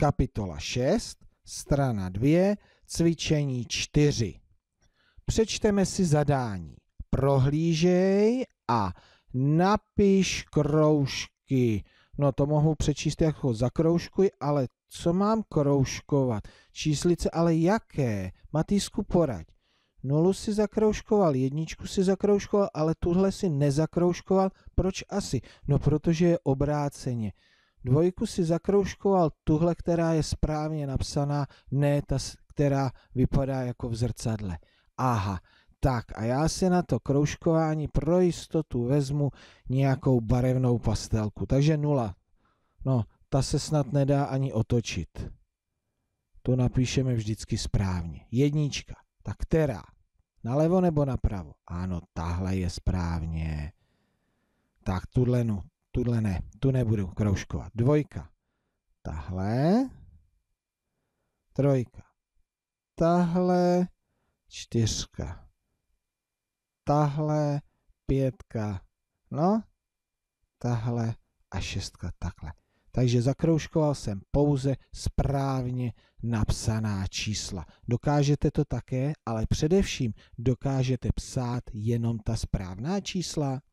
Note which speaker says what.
Speaker 1: kapitola 6, strana 2, cvičení 4. Přečteme si zadání. Prohlížej a napiš kroužky. No to mohu přečíst jako zakroužkuj, ale co mám kroužkovat? Číslice ale jaké? Matýsku poraď. Nulu si zakroužkoval, jedničku si zakroužkoval, ale tuhle si nezakroužkoval. Proč asi? No protože je obráceně. Dvojku si zakroužkoval tuhle, která je správně napsaná, ne ta, která vypadá jako v zrcadle. Aha, tak a já si na to kroužkování pro jistotu vezmu nějakou barevnou pastelku. Takže nula. No, ta se snad nedá ani otočit. To napíšeme vždycky správně. Jednička. Tak která? Nalevo nebo napravo? Ano, tahle je správně. Tak tuhle, no, Tuhle ne, tu nebudu kroužkovat. Dvojka. Tahle. Trojka. Tahle. Čtyřka. Tahle. Pětka. No. Tahle. A šestka takhle. Takže zakroužkoval jsem pouze správně napsaná čísla. Dokážete to také, ale především dokážete psát jenom ta správná čísla.